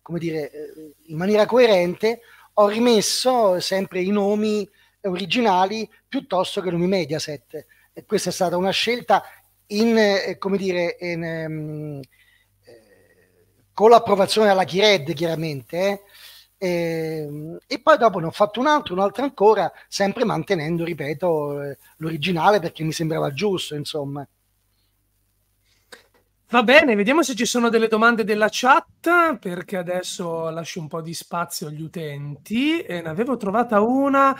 come dire, eh, in maniera coerente ho rimesso sempre i nomi originali piuttosto che lumi Mediaset. E questa è stata una scelta in, eh, come dire, in, ehm, eh, con l'approvazione alla Chired, chiaramente. Eh. Ehm, e, poi dopo ne ho fatto un altro, un altro ancora, sempre mantenendo, ripeto, eh, l'originale perché mi sembrava giusto, insomma. Va bene, vediamo se ci sono delle domande della chat, perché adesso lascio un po' di spazio agli utenti. E ne avevo trovata una,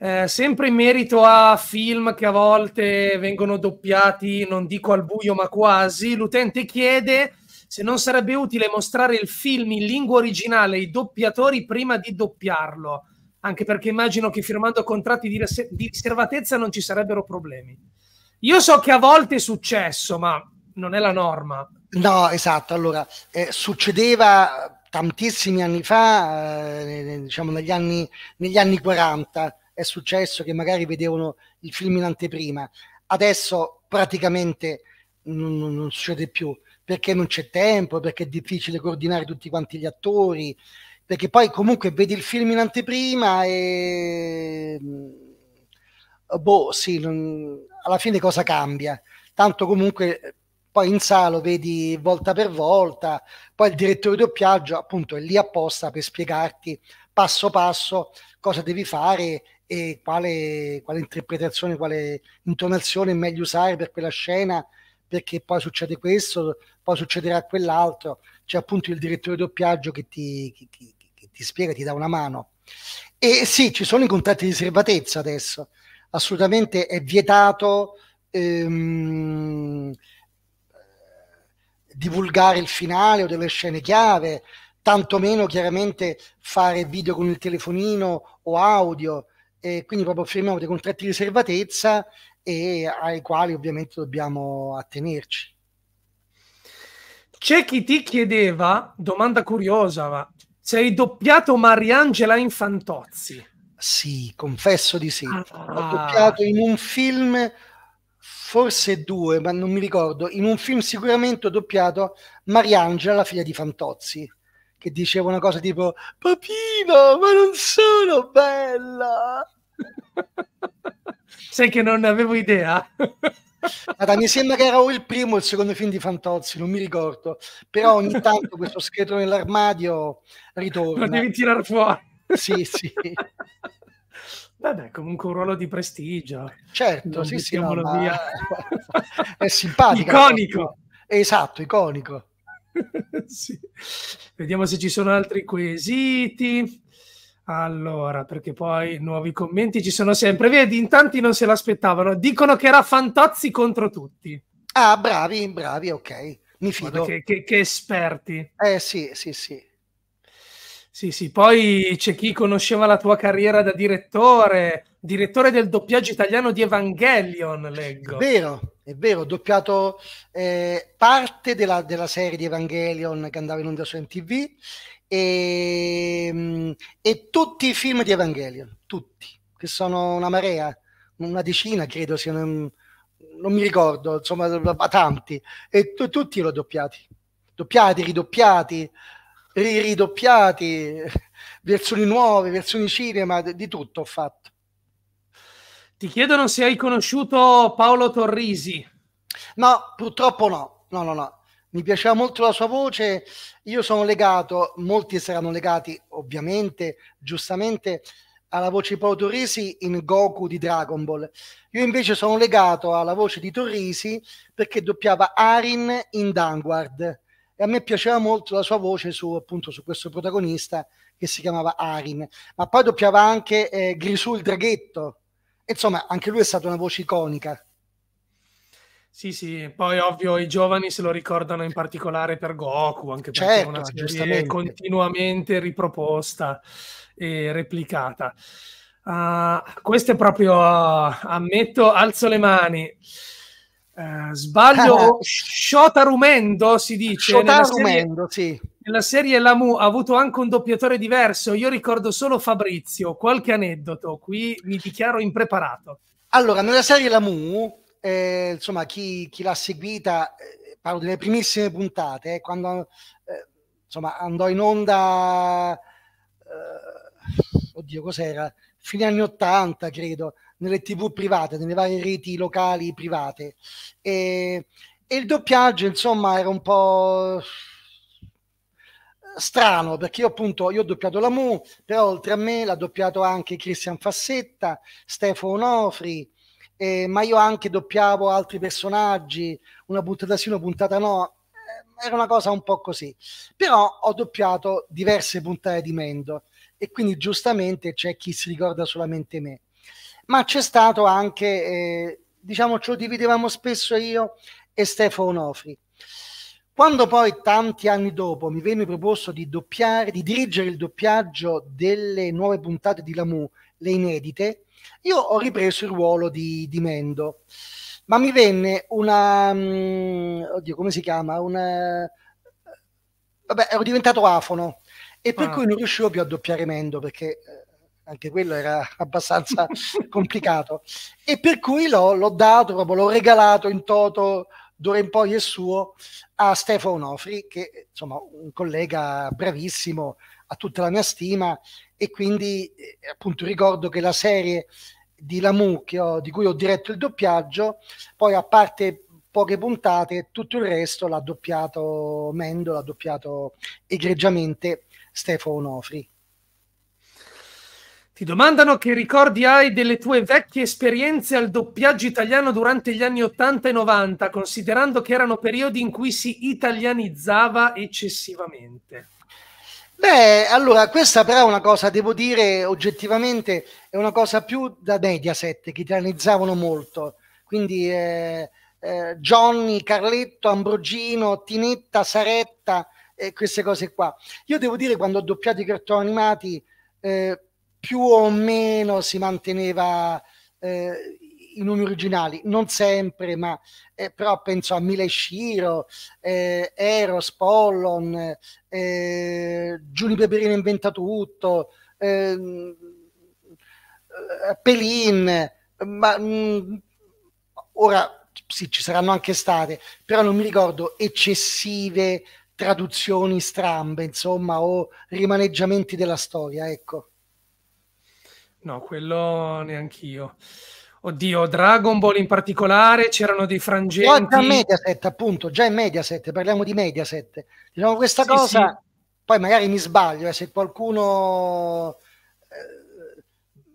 eh, sempre in merito a film che a volte vengono doppiati, non dico al buio, ma quasi. L'utente chiede se non sarebbe utile mostrare il film in lingua originale ai doppiatori prima di doppiarlo, anche perché immagino che firmando contratti di, res- di riservatezza non ci sarebbero problemi. Io so che a volte è successo, ma non è la norma. No, esatto. Allora, eh, succedeva tantissimi anni fa, eh, diciamo negli anni, negli anni 40, è successo che magari vedevano il film in anteprima. Adesso praticamente non, non succede più perché non c'è tempo, perché è difficile coordinare tutti quanti gli attori, perché poi comunque vedi il film in anteprima e boh, sì, non... alla fine cosa cambia? Tanto comunque poi in sala lo vedi volta per volta, poi il direttore di doppiaggio appunto è lì apposta per spiegarti passo passo cosa devi fare e quale, quale interpretazione, quale intonazione è meglio usare per quella scena, perché poi succede questo, poi succederà quell'altro, c'è appunto il direttore di doppiaggio che ti, che, che, che ti spiega, ti dà una mano. E sì, ci sono i contratti di riservatezza adesso, assolutamente è vietato. Ehm, divulgare il finale o delle scene chiave, tantomeno chiaramente fare video con il telefonino o audio, e quindi proprio firmiamo dei contratti di riservatezza e ai quali ovviamente dobbiamo attenerci. C'è chi ti chiedeva, domanda curiosa, ma sei doppiato Mariangela in Fantozzi? Sì, confesso di sì. Ah. Ho doppiato in un film forse due, ma non mi ricordo, in un film sicuramente ho doppiato Mariangela, la figlia di Fantozzi, che diceva una cosa tipo Papino, ma non sono bella! Sai che non avevo idea. Guarda, mi sembra che era o il primo o il secondo film di Fantozzi, non mi ricordo. Però ogni tanto questo scheletro nell'armadio ritorna. Lo devi tirare fuori. Sì, sì. Vabbè, comunque un ruolo di prestigio. Certo, non sì, sì, no, ma... è simpatico. Iconico. Esatto, iconico. sì. Vediamo se ci sono altri quesiti. Allora, perché poi nuovi commenti ci sono sempre. Vedi, in tanti non se l'aspettavano. Dicono che era Fantozzi contro tutti. Ah, bravi, bravi, ok. Mi fido. Che, che, che esperti. Eh sì, sì, sì. Sì, sì, poi c'è chi conosceva la tua carriera da direttore, direttore del doppiaggio italiano di Evangelion, leggo. È vero, è vero, ho doppiato eh, parte della, della, serie di Evangelion che andava in onda su MTV e, ehm, e tutti i film di Evangelion, tutti, che sono una marea, una decina credo siano, non mi ricordo, insomma, tanti, e tutti li ho doppiati, doppiati, ridoppiati ridoppiati, versioni nuove, versioni cinema, di tutto ho fatto. Ti chiedono se hai conosciuto Paolo Torrisi. No, purtroppo no, no, no, no. Mi piaceva molto la sua voce, io sono legato, molti saranno legati ovviamente, giustamente, alla voce di Paolo Torrisi in Goku di Dragon Ball. Io invece sono legato alla voce di Torrisi perché doppiava Arin in Danguard a me piaceva molto la sua voce su, appunto, su questo protagonista che si chiamava Arin, ma poi doppiava anche eh, Grisù il draghetto, insomma anche lui è stata una voce iconica. Sì, sì, poi ovvio i giovani se lo ricordano in particolare per Goku, anche perché certo, è una certo, serie continuamente riproposta e replicata. Uh, questo è proprio, uh, ammetto, alzo le mani eh, sbaglio, eh. Shotarumendo si dice. Shotarumendo, sì. Nella serie Lamu ha avuto anche un doppiatore diverso. Io ricordo solo Fabrizio. Qualche aneddoto, qui mi dichiaro impreparato. Allora, nella serie Lamu, eh, insomma, chi, chi, l'ha seguita, eh, parlo delle primissime puntate, eh, quando eh, insomma, andò in onda, eh, oddio, cos'era? Fine anni 80, credo nelle tv private, nelle varie reti locali private. E, e il doppiaggio, insomma, era un po' strano perché io appunto io ho doppiato la Mu, però oltre a me l'ha doppiato anche Cristian Fassetta, Stefano Onofri, eh, ma io anche doppiavo altri personaggi, una puntata sì, una puntata no, eh, era una cosa un po' così. Però ho doppiato diverse puntate di Mendo e quindi giustamente c'è chi si ricorda solamente me ma c'è stato anche, eh, diciamo, ci dividevamo spesso io e Stefano Onofri. Quando poi tanti anni dopo mi venne proposto di doppiare, di dirigere il doppiaggio delle nuove puntate di Lamu, le inedite, io ho ripreso il ruolo di, di Mendo. Ma mi venne una... Um, oddio, come si chiama? Una... Vabbè, ero diventato afono e per ah. cui non riuscivo più a doppiare Mendo perché eh, anche quello era abbastanza complicato e per cui l'ho, l'ho dato, proprio l'ho regalato in toto d'ora in poi è suo a Stefano Onofri che insomma un collega bravissimo ha tutta la mia stima e quindi eh, appunto ricordo che la serie di Lamu ho, di cui ho diretto il doppiaggio poi a parte poche puntate tutto il resto l'ha doppiato Mendo l'ha doppiato egregiamente Stefano Onofri ti domandano che ricordi hai delle tue vecchie esperienze al doppiaggio italiano durante gli anni 80 e 90, considerando che erano periodi in cui si italianizzava eccessivamente. Beh, allora, questa però è una cosa, devo dire, oggettivamente è una cosa più da Mediaset, che italianizzavano molto. Quindi eh, eh, Johnny, Carletto, Ambrogino, Tinetta, Saretta, eh, queste cose qua. Io devo dire, quando ho doppiato i cartoni animati... Eh, più o meno si manteneva eh, i nomi originali, non sempre, ma eh, però penso a Mileshiro, eh, Eros, Pollon, eh, Giuni Peperino inventa tutto, eh, Pelin, ma mh, mm, ora sì, ci saranno anche state, però non mi ricordo eccessive traduzioni strambe, insomma, o rimaneggiamenti della storia, ecco. No, quello neanch'io. Oddio, Dragon Ball in particolare, c'erano dei frangenti. No, già Mediaset, appunto, già in Mediaset, parliamo di Mediaset. Diciamo questa sì, cosa, sì. poi magari mi sbaglio, eh, se qualcuno eh,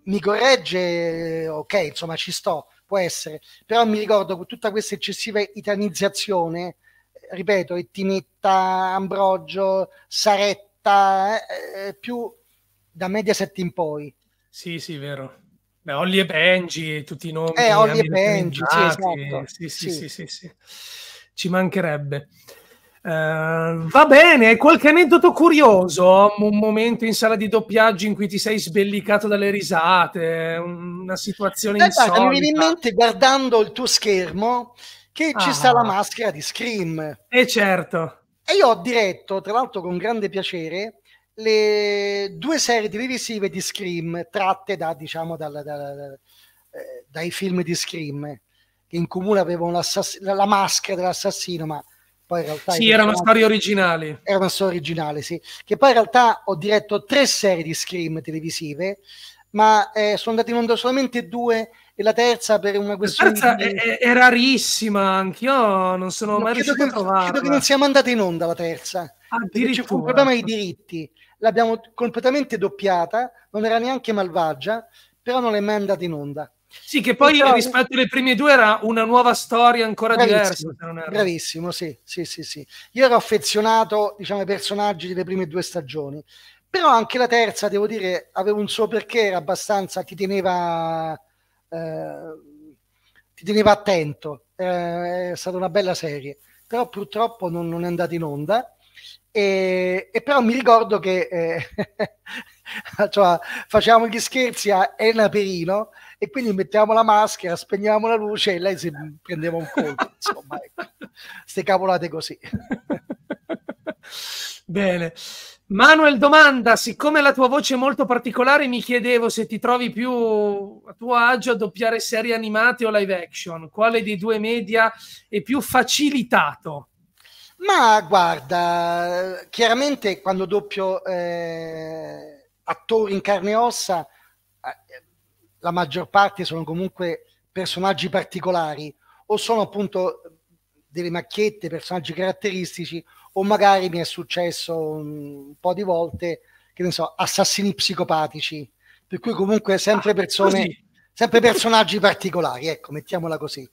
mi corregge, ok, insomma ci sto, può essere. Però mi ricordo tutta questa eccessiva itanizzazione, ripeto, Ettinetta, Ambrogio, Saretta, eh, eh, più da Mediaset in poi. Sì, sì, vero. Beh, Ollie e Benji, tutti i nomi. Eh, Ollie e Benji, sì, esatto. sì, sì, sì, sì, sì. Ci mancherebbe. Uh, va bene, qualche aneddoto curioso? Un momento in sala di doppiaggio in cui ti sei sbellicato dalle risate, una situazione Beh, insolita. Mi viene in mente guardando il tuo schermo che ah. ci sta la ah. maschera di Scream. E eh, certo. E io ho diretto, tra l'altro con grande piacere, le due serie televisive di Scream tratte da, diciamo, dal, dal, eh, dai film di Scream che in comune avevano la maschera dell'assassino ma poi in realtà sì, era una storia originale era una storia originale sì che poi in realtà ho diretto tre serie di Scream televisive ma eh, sono andate in onda solamente due e la terza per una questione la terza di... è, è, rarissima anch'io non sono non mai riuscito a trovarla credo che non siamo andati in onda la terza c'è un problema di diritti l'abbiamo completamente doppiata, non era neanche malvagia, però non è mai andata in onda. Sì, che poi però... rispetto alle prime due era una nuova storia ancora bravissimo, diversa. Bravissimo, sì, sì, sì, sì. Io ero affezionato, diciamo, ai personaggi delle prime due stagioni, però anche la terza, devo dire, aveva un suo perché, era abbastanza, ti teneva, eh, ti teneva attento, eh, è stata una bella serie, però purtroppo non, non è andata in onda e, e, però mi ricordo che eh, cioè, facevamo gli scherzi a Elena Perino e quindi mettevamo la maschera, spegnevamo la luce e lei si prendeva un colpo. Insomma, queste ecco. cavolate così. Bene. Manuel domanda, siccome la tua voce è molto particolare, mi chiedevo se ti trovi più a tuo agio a doppiare serie animate o live action. Quale dei due media è più facilitato? Ma guarda, chiaramente quando doppio eh, attori in carne e ossa, eh, la maggior parte sono comunque personaggi particolari o sono appunto delle macchiette, personaggi caratteristici o magari mi è successo un po' di volte, che ne so, assassini psicopatici, per cui comunque sempre ah, persone, ah, sempre personaggi particolari, ecco, mettiamola così.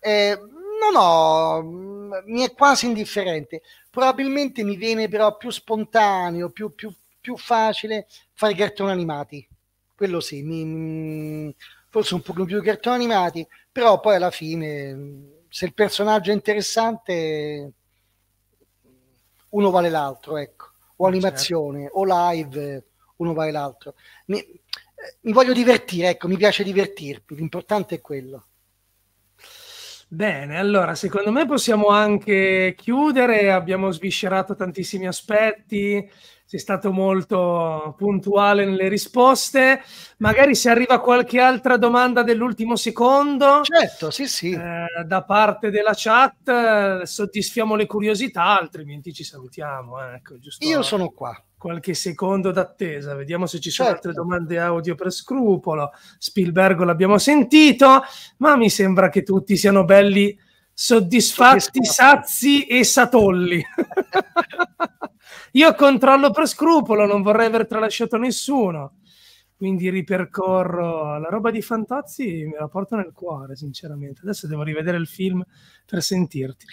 Eh, non ho, mm, mi è quasi indifferente. Probabilmente mi viene però più spontaneo, più, più, più facile fare cartoni animati. Quello sì, mi, mm, forse un pochino più cartoni animati, però poi alla fine, mm, se il personaggio è interessante, uno vale l'altro, ecco. O eh, animazione, o live, uno vale l'altro. Mi, eh, mi voglio divertire, ecco, mi piace divertirmi, l'importante è quello. Bene, allora secondo me possiamo anche chiudere, abbiamo sviscerato tantissimi aspetti, sei stato molto puntuale nelle risposte, magari se arriva qualche altra domanda dell'ultimo secondo, certo, sì, sì. Eh, da parte della chat, eh, soddisfiamo le curiosità, altrimenti ci salutiamo. Eh, ecco, giusto? Io sono qua qualche secondo d'attesa, vediamo se ci sono certo. altre domande audio per scrupolo. Spielberg l'abbiamo sentito, ma mi sembra che tutti siano belli soddisfatti, sazi e satolli. Io controllo per scrupolo, non vorrei aver tralasciato nessuno. Quindi ripercorro la roba di Fantazzi, me la porto nel cuore, sinceramente. Adesso devo rivedere il film per sentirti.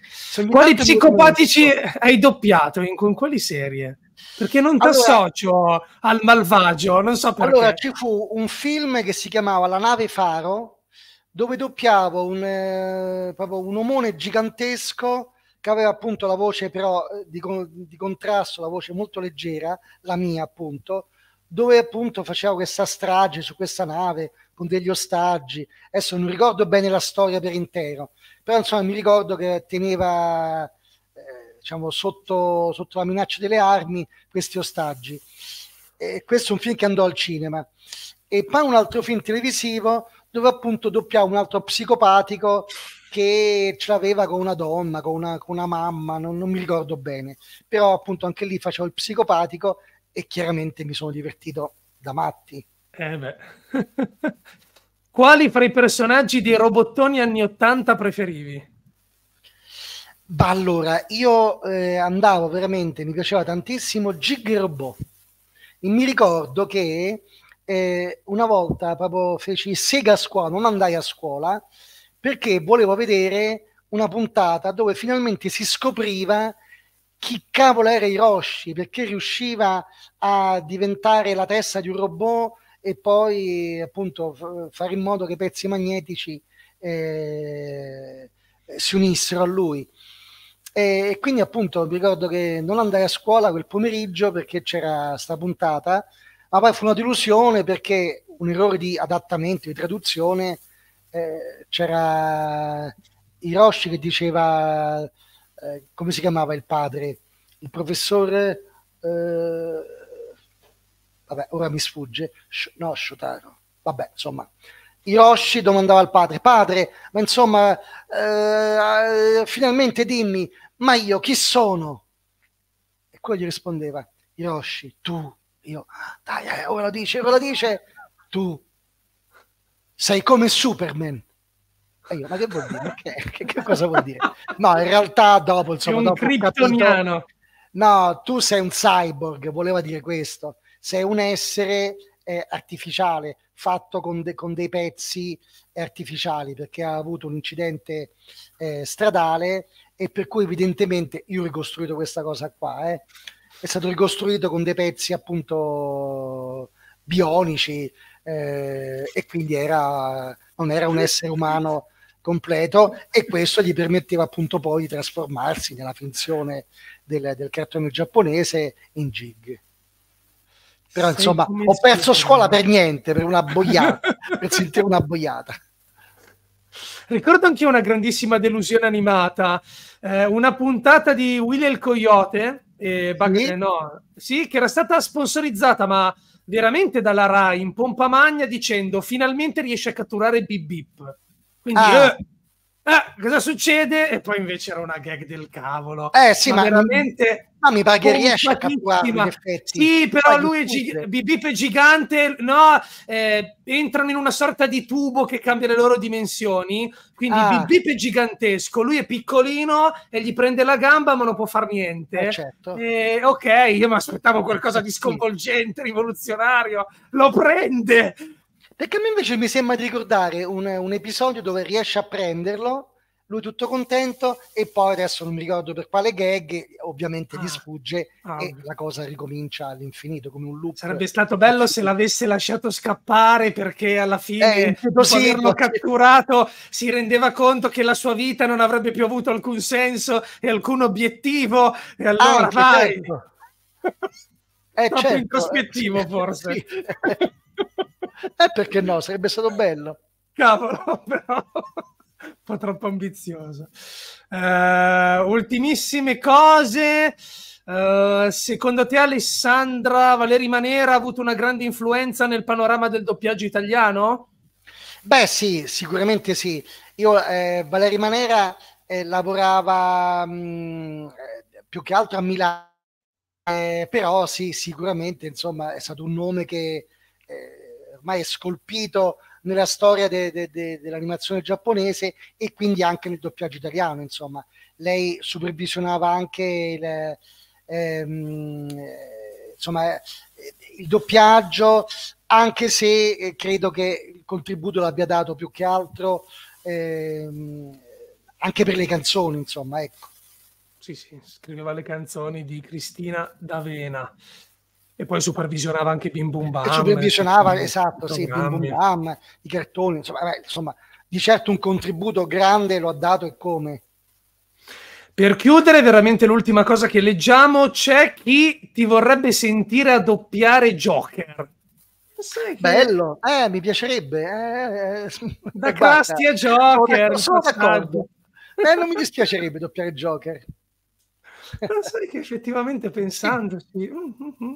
Quali psicopatici hai doppiato? In, con quali serie? Perché non ti associo allora, al malvagio, non so perché. Allora, ci fu un film che si chiamava La nave Faro, dove doppiavo un, eh, proprio un omone gigantesco che aveva appunto la voce però eh, di, di contrasto, la voce molto leggera, la mia appunto, dove appunto facevo questa strage su questa nave con degli ostaggi. Adesso non ricordo bene la storia per intero, però insomma mi ricordo che teneva diciamo, sotto, sotto la minaccia delle armi questi ostaggi. E questo è un film che andò al cinema. E poi un altro film televisivo dove appunto doppiava un altro psicopatico che ce l'aveva con una donna, con una, con una mamma, non, non, mi ricordo bene. Però appunto anche lì facevo il psicopatico e chiaramente mi sono divertito da matti. Eh Quali fra i personaggi di robottoni anni 80 preferivi? Bah, allora, io eh, andavo veramente, mi piaceva tantissimo Jiggerbo. E mi ricordo che eh, una volta proprio feci sega a scuola, non andai a scuola, perché volevo vedere una puntata dove finalmente si scopriva chi cavolo era Hiroshi, perché riusciva a diventare la testa di un robot e poi appunto f- fare in modo che i pezzi magnetici eh, si unissero a lui e quindi appunto mi ricordo che non andai a scuola quel pomeriggio perché c'era sta puntata, ma poi fu una delusione perché un errore di adattamento, di traduzione, eh, c'era Hiroshi che diceva, eh, come si chiamava il padre? Il professore, eh, vabbè ora mi sfugge, Sh- no Shotaro, vabbè insomma, Hiroshi domandava al padre, padre, ma insomma, eh, finalmente dimmi, ma io chi sono? E quello gli rispondeva, Hiroshi, tu, io, ah, dai, eh, ora lo dice, ora lo dice, tu sei come Superman. E io, ma che vuol dire? Che, che, che cosa vuol dire? No, in realtà dopo, insomma, dopo capito, no, tu sei un cyborg, voleva dire questo, sei un essere è artificiale, fatto con, de, con dei pezzi artificiali, perché ha avuto un incidente eh, stradale e per cui evidentemente io ho ricostruito questa cosa qua, eh, è stato ricostruito con dei pezzi appunto bionici eh, e quindi era, non era un essere umano completo e questo gli permetteva appunto poi di trasformarsi nella finzione del, del cartone giapponese in gig. Però insomma, ho perso scuola per niente, per una boiata, per sentire una boiata. Ricordo anch'io una grandissima delusione animata, eh, una puntata di Willy il Coyote, eh, Bug- sì? Eh, no, sì, che era stata sponsorizzata, ma veramente dalla Rai in pompa magna dicendo finalmente riesce a catturare Bip Bip. Quindi ah. eh, ah, cosa succede? E poi invece era una gag del cavolo. Eh sì, ma, ma veramente... Mi, ma mi pare che riesce a capire in effetti. Sì, però lui è gig- Bip è gigante, no? Eh, entrano in una sorta di tubo che cambia le loro dimensioni, quindi ah. Bip è gigantesco, lui è piccolino e gli prende la gamba ma non può far niente. Eh, certo. eh, ok, io mi aspettavo qualcosa di sconvolgente, rivoluzionario, lo prende, perché a me invece mi sembra di ricordare un, un episodio dove riesce a prenderlo, lui tutto contento, e poi adesso non mi ricordo per quale gag, ovviamente ah, gli sfugge ah, e la cosa ricomincia all'infinito come un loop. Sarebbe stato bello se l'avesse lasciato scappare perché alla fine, eh, dopo sì, averlo sì. catturato, si rendeva conto che la sua vita non avrebbe più avuto alcun senso e alcun obiettivo, e allora ah, vai! Certo. eh, Troppo certo. introspettivo forse. sì. Eh perché no, sarebbe stato bello. Cavolo, però un po' troppo ambizioso. Uh, ultimissime cose. Uh, secondo te Alessandra Valeri Manera ha avuto una grande influenza nel panorama del doppiaggio italiano? Beh sì, sicuramente sì. Io, eh, Valeri Manera eh, lavorava mh, mm, più che altro a Milano, eh, però sì, sicuramente insomma è stato un nome che... Eh, ormai è scolpito nella storia de, de, de, dell'animazione giapponese e quindi anche nel doppiaggio italiano. Insomma, lei supervisionava anche il, ehm, insomma, il doppiaggio, anche se eh, credo che il contributo l'abbia dato più che altro ehm, anche per le canzoni, insomma, ecco. Sì, sì, scriveva le canzoni di Cristina D'Avena e poi supervisionava anche Bim Bum Bam. E supervisionava, esatto, sì, Bim Bum Bam, i cartoni, insomma, vabbè, insomma, di certo un contributo grande lo ha dato e come. Per chiudere, veramente l'ultima cosa che leggiamo, c'è chi ti vorrebbe sentire a doppiare Joker. Sai Bello, eh, mi piacerebbe. Eh, eh. eh da Casti a Joker. Sono d'accordo. Beh, non mi dispiacerebbe doppiare Joker. Ma sai che effettivamente pensandoci... Mm, mm, mm,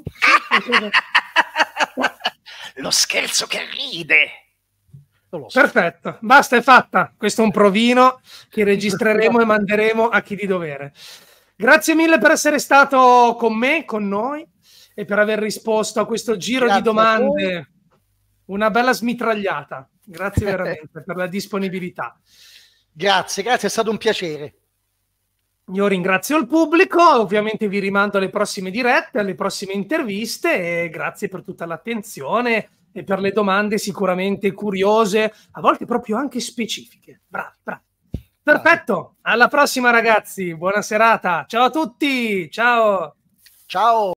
lo scherzo che ride. So. Perfetto, basta, è fatta. Questo è un provino che registreremo e manderemo a chi di dovere. Grazie mille per essere stato con me, con noi e per aver risposto a questo giro Grazie di domande. Una bella smitragliata. Grazie veramente per la disponibilità. Grazie, grazie, è stato un piacere. Io ringrazio il pubblico, ovviamente vi rimando alle prossime dirette, alle prossime interviste e grazie per tutta l'attenzione e per le domande sicuramente curiose, a volte proprio anche specifiche. Bravi, bravi. Perfetto, alla prossima ragazzi, buona serata, ciao a tutti, ciao. Ciao.